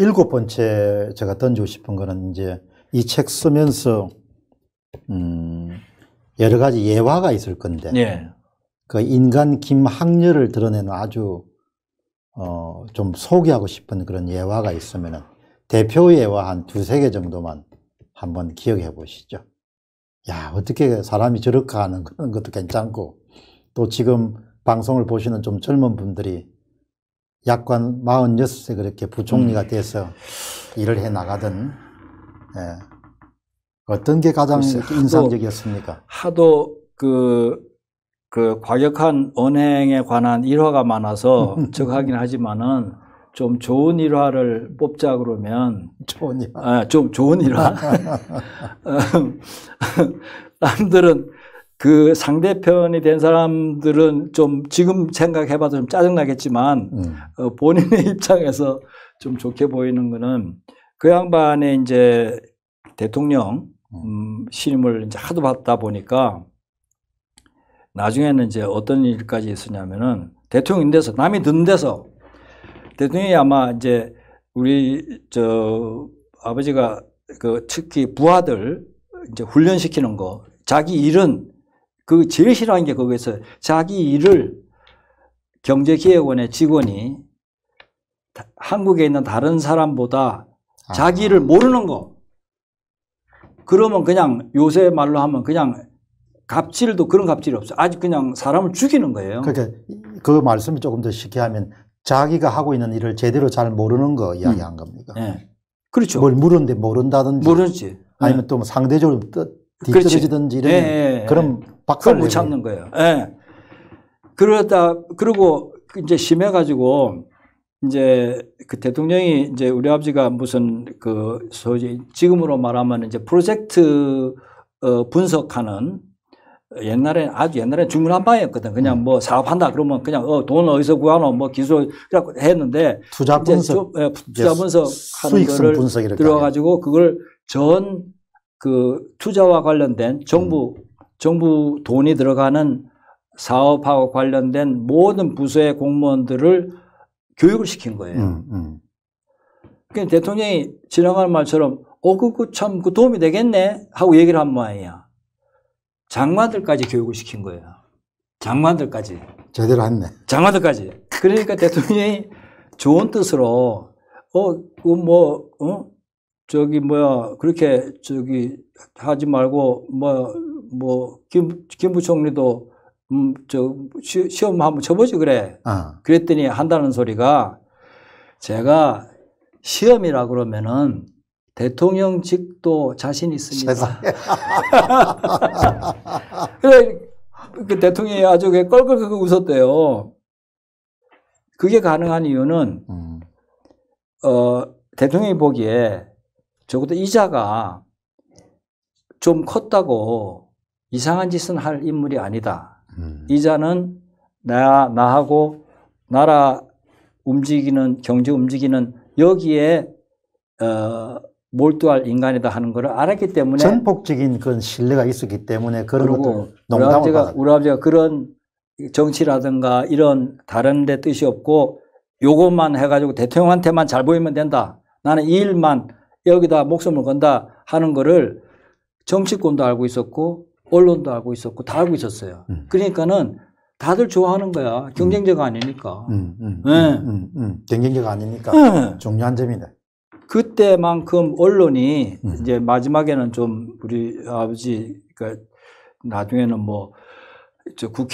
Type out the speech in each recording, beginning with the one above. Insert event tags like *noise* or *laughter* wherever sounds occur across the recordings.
일곱 번째 제가 던지고 싶은 거는 이제 이 책 쓰면서 음 여러 가지 예화가 있을 건데 예. 그 인간 김학렬을 드러내는 아주 어좀 소개하고 싶은 그런 예화가 있으면은 대표 예화 한 두세 개 정도만 한번 기억해 보시죠. 야 어떻게 사람이 저렇게 하는 그런 것도 괜찮고 또 지금 방송을 보시는 좀 젊은 분들이 약관 46세 그렇게 부총리가 음. 돼서 음. 일을 해 나가던 예. 어떤 게 가장 글쎄, 인상적이었습니까? 하도 그, 그 과격한 언행에 관한 일화가 많아서 *laughs* 적하긴 하지만은 좀 좋은 일화를 뽑자 그러면 좋은 일화, 아, 좀 좋은 일화. 남들은 *laughs* 어, *laughs* 그 상대편이 된 사람들은 좀 지금 생각해봐도 좀 짜증나겠지만 음. 어, 본인의 *laughs* 입장에서 좀 좋게 보이는 거는 그 양반의 이제 대통령 음. 음, 신임을 이제 하도 받다 보니까 나중에는 이제 어떤 일까지 있었냐면은 대통령 돼서 남이 듣는 데서 대통령이 아마 이제 우리 저 아버지가 그 특히 부하들 이제 훈련시키는 거 자기 일은 그 제일 싫어하는 게 거기에서 자기 일을 경제기획원의 직원이 한국에 있는 다른 사람보다 아. 자기 일을 모르는 거. 그러면 그냥 요새 말로 하면 그냥 갑질도 그런 갑질이 없어요. 아직 그냥 사람을 죽이는 거예요. 그러니까 그 말씀을 조금 더 쉽게 하면 자기가 하고 있는 일을 제대로 잘 모르는 거 이야기한 음. 겁니까? 네. 그렇죠. 뭘물었는데 모른다든지. 모르지. 아니면 네. 또 뭐 상대적으로 뒤떨어지든지 이런 예, 예, 예, 그런 박살 못 참는 거예요. 예. 그러다 그리고 이제 심해 가지고 이제 그 대통령이 이제 우리 아버지가 무슨 그 소위 지금으로 말하면 이제 프로젝트 어 분석하는 옛날에 아주 옛날에 중문 한방이었거든. 그냥 음. 뭐 사업한다 그러면 그냥 어돈 어디서 구하노 뭐 기술 그래고 했는데 투자 분석 조, 예, 투자 분석 하는 거를 분석이랄까요. 들어가지고 그걸 전그 투자와 관련된 정부 음. 정부 돈이 들어가는 사업하고 관련된 모든 부서의 공무원들을 교육을 시킨 거예요. 음, 음. 그러니까 대통령이 지나가는 말처럼 어, 그거 그 참, 그 도움이 되겠네? 하고 얘기를 한 모양이야. 장관들까지 교육을 시킨 거예요. 장관들까지. 제대로 했네. 장관들까지. 그러니까 대통령이 좋은 뜻으로, 어, 그 뭐, 어? 저기 뭐야 그렇게 저기 하지 말고 뭐 뭐 김 김부총리도 음 저 시험 한번 쳐보지 그래. 어. 그랬더니 한다는 소리가 제가 시험이라 그러면은 대통령직도 자신 있습니다. *laughs* 그래 그 대통령이 아주 껄껄 웃었대요. 그게 가능한 이유는 음. 어 대통령이 보기에 적어도 이자가 좀 컸다고 이상한 짓은 할 인물이 아니다. 음. 이자는 나, 나하고 나라 움직이는, 경제 움직이는 여기에, 어, 몰두할 인간이다 하는 것을 알았기 때문에 전폭적인 그런 신뢰가 있었기 때문에 그런 것도 농담을 우리 아버지가, 우리 아버지가 그런 정치라든가 이런 다른 데 뜻이 없고 요것만 해가지고 대통령한테만 잘 보이면 된다. 나는 이 일만 여기다 목숨을 건다 하는 거를 정치권도 알고 있었고 언론도 알고 있었고 다 알고 있었어요. 음. 그러니까는 다들 좋아하는 거야. 음. 경쟁자가 아니니까. 네. 경쟁자가 아니니까. 예. 중요한 점이네. 그때만큼 언론이 음. 이제 마지막에는 좀 우리 아버지 그러니까 나중에는 뭐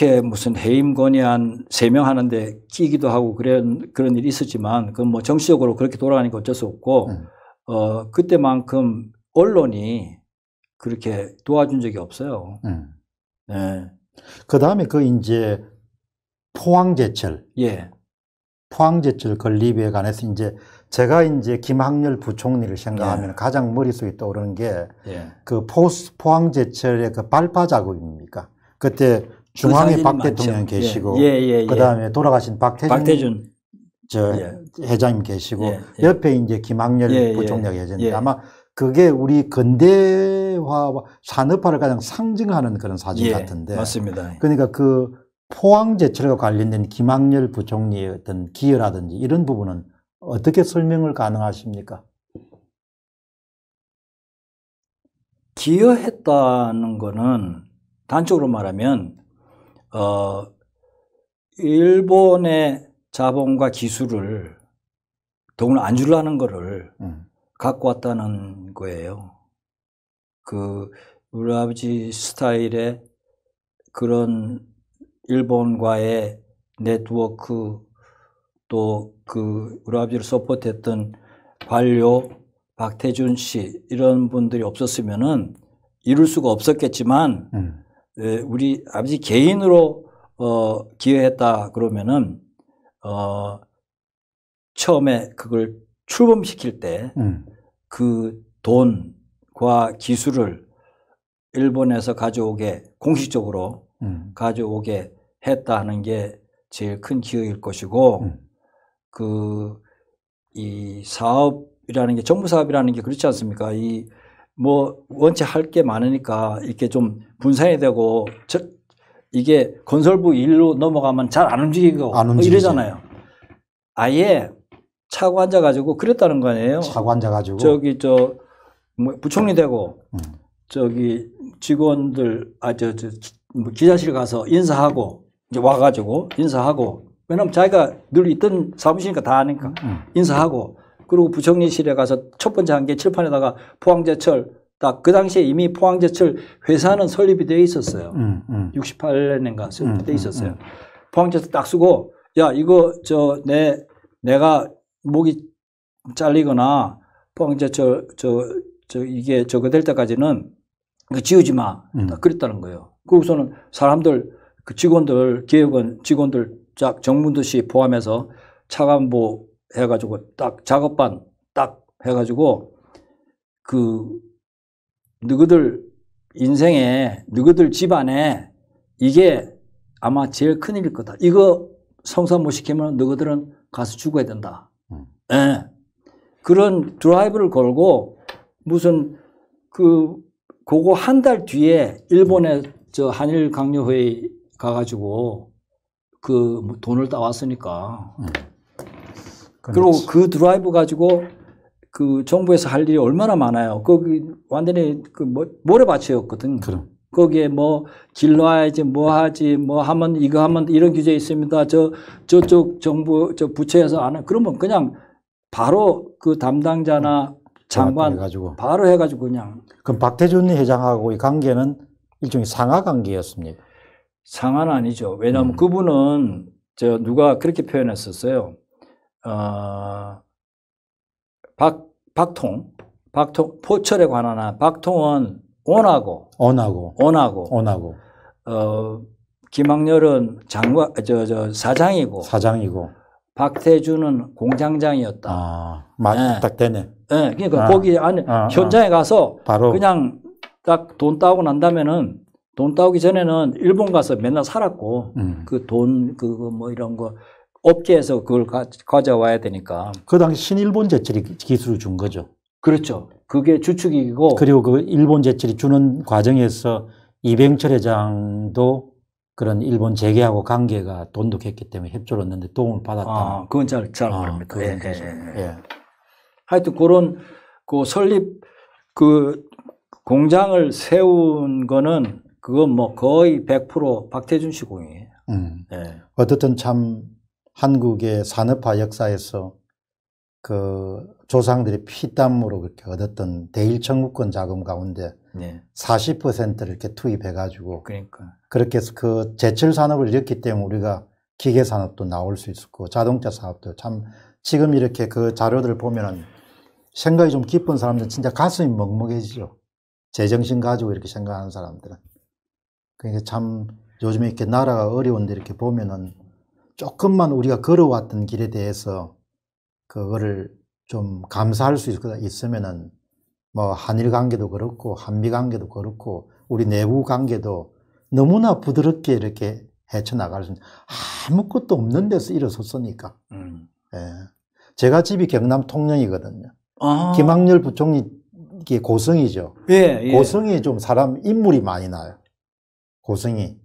국회 무슨 해임 건의안 세 명 하는데 끼기도 하고 그런 그런 일이 있었지만 그건 뭐 정치적으로 그렇게 돌아가니까 어쩔 수 없고 음. 어, 그때만큼 언론이 그렇게 도와준 적이 없어요. 음. 네. 예. 그 다음에 그 이제 포항제철. 예. 포항제철 건립에 관해서 이제 제가 이제 김학렬 부총리를 생각하면 예. 가장 머릿속에 떠오르는 게그 예. 그 포항제철의 그 발파 작업입니까? 그때 그 중앙에 그박 대통령 많 계시고 예. 예, 예, 예. 그다음에 돌아가신 박태준, 박태준. 저 예. 회장님 계시고 예. 예. 옆에 이제 김학렬 예, 예. 부총리 가 계시는데 예. 아마 그게 우리 근대화와 산업화를 가장 상징하는 그런 사진 같은데 맞습니다. 그러니까 그 포항제철과 관련된 김학렬 부총리의 어떤 기여라든지 이런 부분은 어떻게 설명을 가능하십니까? 기여했다는 거는 단적으로 말하면 어 일본의 자본과 기술을 더군다안 주려는 거를 음. 갖고 왔다는 거예요. 그 우리 아버지 스타일의 그런 일본과의 네트워크 또 그 우리 아버지를 서포트했던 관료 박태준 씨 이런 분들이 없었으면은 이룰 수가 없었겠지만 음. 예, 우리 아버지 개인으로 어, 기여했다 그러면은 어, 처음에 그걸 출범시킬 때, 음. 그 돈과 기술을 일본에서 가져오게, 공식적으로 음. 가져오게 했다 하는 게 제일 큰 기여일 것이고, 음. 그, 이 사업이라는 게, 정부 사업이라는 게 그렇지 않습니까? 이, 뭐, 원체 할 게 많으니까 이렇게 좀 분산이 되고, 이게 건설부 일로 넘어가면 잘 안 움직이고 뭐 안 이러잖아요. 아예 차고 앉아가지고 그랬다는 거 아니에요? 차고 앉아가지고 저기 저 뭐 부총리 되고 음. 저기 직원들 아저 저, 뭐 기자실 가서 인사하고 이제 와가지고 인사하고 왜냐면 자기가 늘 있던 사무실이니까 다 아니까 음. 인사하고 그리고 부총리실에 가서 첫 번째 한게 칠판에다가 포항제철 딱그 그러니까 당시에 이미 포항제철 회사는 설립이 돼 있었어요. 음, 음. 68년인가 설립돼 음, 음, 있었어요. 음, 포항제철 딱 쓰고 야 이거 저 내 내가 목이 잘리거나 포항제철 저, 저 이게 저거 될 때까지는 그 지우지 마. 음. 그랬다는 거예요. 그리고서는 사람들 그 직원들 기획원 직원들 쫙 정문도 씨 포함해서 차관보 해가지고 딱 작업반 딱 해가지고 그 누구들 인생에, 누구들 집안에 이게 아마 제일 큰일일 거다. 이거 성사 못 시키면 너희들은 가서 죽어야 된다. 음. 네. 그런 드라이브를 걸고 무슨 그 그거 한 달 뒤에 일본에 저 한일 강요회의 가가지고 그 돈을 따왔으니까. 음. 그리고 그러니까 그 드라이브 가지고 그 정부에서 할 일이 얼마나 많아요. 거기 완전히 그 모래밭이었거든. 그럼. 거기에 뭐 길러야지 뭐 하지 뭐 하면 이거 하면 이런 규제 있습니다. 저 저쪽 정부 저 부처에서 안 해. 그러면 그냥 바로 그 담당자나 음. 장관 해가지고. 바로 해가지고 그냥. 그럼 박태준 회장하고 이 관계는 일종의 상하 관계였습니다 상한 아니죠. 왜냐하면 음. 그분은 저 누가 그렇게 표현했었어요. 어, 박 박통, 박통 포철에 관한 한 박통은 원하고 원하고 원하고 원하고 어 김학렬은 장관 저저 사장이고 사장이고 박태준은 공장장이었다. 아, 맞딱 네. 되네. 네, 그러니까 아, 거기 안 아, 아, 현장에 가서 바로. 그냥 딱 돈따고난 다음에는 돈 따오기 전에는 일본 가서 맨날 살았고 음. 그돈그 뭐 이런 거 업계에서 그걸 가, 져와야 되니까. 그 당시 신일본 제철이 기술을 준 거죠. 그렇죠. 그게 주축이고. 그리고 그 일본 제철이 주는 과정에서 이병철 회장도 그런 일본 재계하고 관계가 돈독했기 때문에 협조를 얻는데 도움을 받았다. 아, 그건 잘, 잘 모릅니다. 아, 예, 예, 예, 예. 하여튼 그런 그 설립 그 공장을 세운 거는 그건 뭐 거의 100% 박태준 씨 공이에요. 음. 예. 어쨌든 참 한국의 산업화 역사에서 그 조상들이 피땀으로 그렇게 얻었던 대일청구권 자금 가운데 네. 40%를 이렇게 투입해가지고 그러니까. 그렇게 해서 그 제철 산업을 일으켰기 때문에 우리가 기계 산업도 나올 수 있었고 자동차 사업도참 지금 이렇게 그 자료들을 보면은 생각이 좀 깊은 사람들은 진짜 가슴이 먹먹해지죠. 제정신 가지고 이렇게 생각하는 사람들은. 그러니까 참 요즘에 이렇게 나라가 어려운데 이렇게 보면은 조금만 우리가 걸어왔던 길에 대해서 그거를 좀 감사할 수 있으면은 뭐 한일 관계도 그렇고 한미 관계도 그렇고 우리 내부 관계도 너무나 부드럽게 이렇게 헤쳐나갈 수는 아무것도 없는 데서 일어섰으니까. 음. 예. 제가 집이 경남 통영이거든요. 아. 김학렬 부총리 이게 고성이죠. 예, 예. 고성이 좀 사람 인물이 많이 나요. 고성이.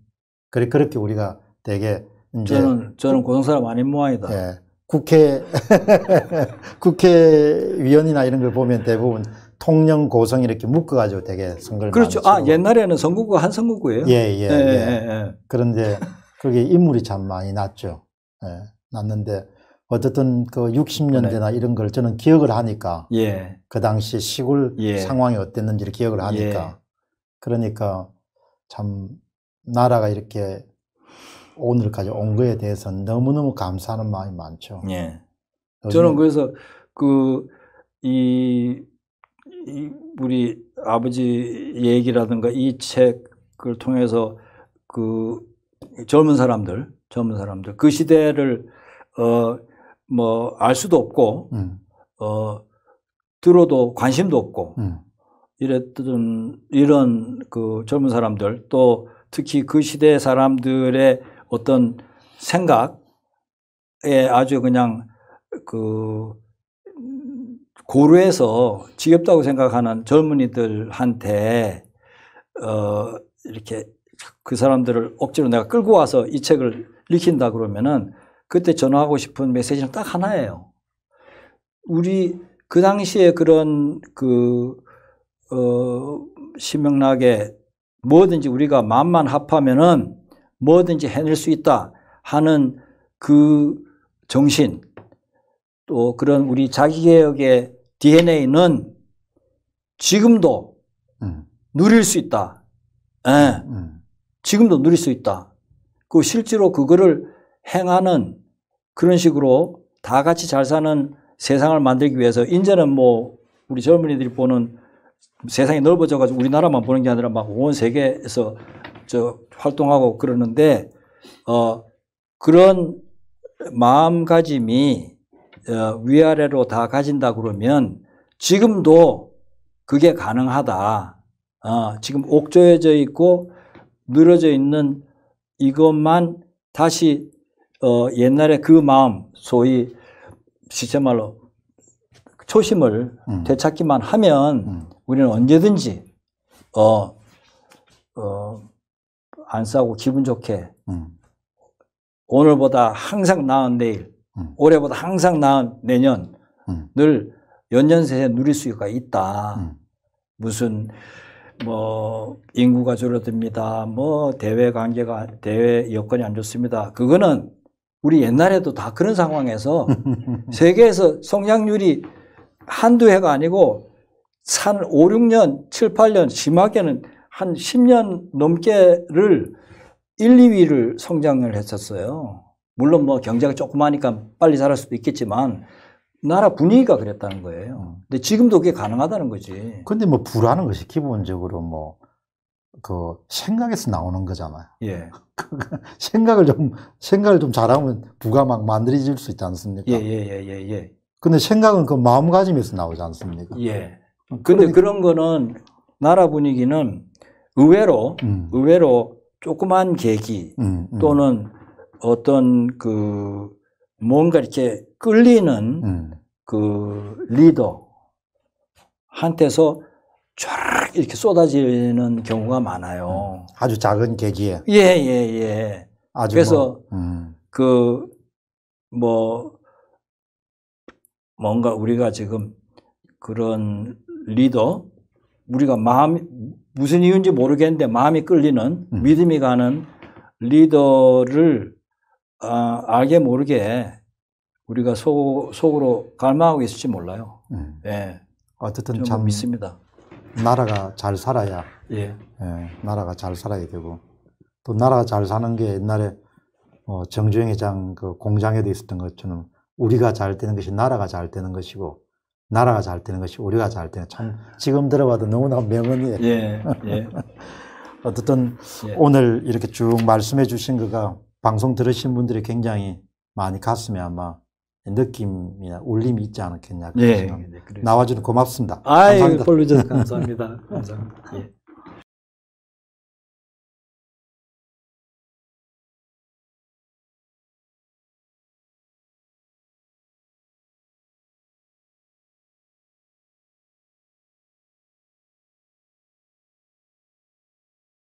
그래 그렇게 우리가 되게 이제 저는 저는 고성 사람 아닌 모양이다. 예. 국회 *laughs* 국회의원이나 이런 걸 보면 대부분 통영 고성 이렇게 묶어가지고 되게 선거를 그렇죠. 아 옛날에는 선거구 한 선거구예요. 예예. 예 예, 예, 예, 예, 그런데 그게 인물이 참 많이 났죠. 예, 났는데 어쨌든 그 60년대나 이런 걸 저는 기억을 하니까 예. 그 당시 시골 상황이 어땠는지를 기억을 하니까 그러니까 참 나라가 이렇게 오늘까지 온 거에 대해서 너무너무 감사하는 마음이 많죠. 예. 저는 그래서 그, 이, 이, 우리 아버지 얘기라든가 이 책을 통해서 그 젊은 사람들, 젊은 사람들, 그 시대를, 어, 뭐, 알 수도 없고, 음. 어, 들어도 관심도 없고, 음. 이랬던, 이런 그 젊은 사람들, 또 특히 그 시대 사람들의 어떤 생각에 아주 그냥 그 고루해서 지겹다고 생각하는 젊은이들한테 어 이렇게 그 사람들을 억지로 내가 끌고 와서 이 책을 읽힌다 그러면은 그때 전화하고 싶은 메시지는 딱 하나예요. 우리 그 당시에 그런 그, 어, 신명나게 뭐든지 우리가 마음만 합하면은 뭐든지 해낼 수 있다 하는 그 정신 또 그런 우리 자기개혁의 DNA는 지금도 음. 누릴 수 있다. 네. 음. 지금도 누릴 수 있다. 그 실제로 그거를 행하는 그런 식으로 다 같이 잘 사는 세상을 만들기 위해서 이제는 뭐 우리 젊은이들이 보는 세상이 넓어져가지고 우리나라만 보는 게 아니라 막 온 세계에서 저 활동하고 그러는데 어 그런 마음가짐이 어, 위아래로 다 가진다 그러면 지금도 그게 가능하다. 어, 지금 옥조해져 있고 늘어져 있는 이것만 다시 어, 옛날에 그 마음 소위 시체 말로 초심을 음. 되찾기만 하면 음. 우리는 언제든지 어, 어, 안 싸고 우 기분 좋게 음. 오늘보다 항상 나은 내일, 음. 올해보다 항상 나은 내년 음. 늘 연년세에 누릴 수가 있다. 음. 무슨 뭐 인구가 줄어듭니다. 뭐 대외 관계가 대외 여건이 안 좋습니다. 그거는 우리 옛날에도 다 그런 상황에서 *laughs* 세계에서 성장률이 한두 해가 아니고 산 5, 6년, 7, 8년 심하게는 한 10년 넘게를 1, 2위를 성장을 했었어요. 물론 뭐 경제가 조그마하니까 빨리 자랄 수도 있겠지만 나라 분위기가 그랬다는 거예요. 근데 지금도 그게 가능하다는 거지. 근데 뭐 불안한 것이 기본적으로 뭐 그 생각에서 나오는 거잖아요. 예. *laughs* 생각을 좀 생각을 좀 잘하면 부가 막 만들어질 수 있지 않습니까? 예예예예 예, 예, 예, 예, 근데 생각은 그 마음가짐에서 나오지 않습니까? 예. 근데 그러니까. 그런 거는 나라 분위기는 의외로 음. 의외로 조그만 계기 음, 음. 또는 어떤 그 뭔가 이렇게 끌리는 음. 그 리더 한테서 쫙 이렇게 쏟아지는 경우가 많아요. 음. 아주 작은 계기에. 예, 예, 예. 아주 그래서 뭐, 음. 그뭐 뭔가 우리가 지금 그런 리더 우리가 마음 무슨 이유인지 모르겠는데 마음이 끌리는 음. 믿음이 가는 리더를 아, 알게 모르게 우리가 속, 속으로 갈망하고 있을지 몰라요. 음. 예. 어쨌든 참 믿습니다. 나라가 잘 살아야 예. 예. 나라가 잘 살아야 되고 또 나라가 잘 사는 게 옛날에 어, 뭐 정주영 회장 그 공장에도 있었던 것처럼 우리가 잘 되는 것이 나라가 잘 되는 것이고 나라가 잘 되는 것이 우리가 잘 되는 참 지금 들어봐도 너무나 명언이에요. 예, 예. *laughs* 어쨌든 예. 오늘 이렇게 쭉 말씀해 주신 거가 방송 들으신 분들이 굉장히 많이 가슴에 아마 느낌이나 울림이 있지 않았겠냐. 예, 예, 네, 나와주는 고맙습니다. 아유, 감사합니다. 감사합니다. *laughs* 감사합니다. 예.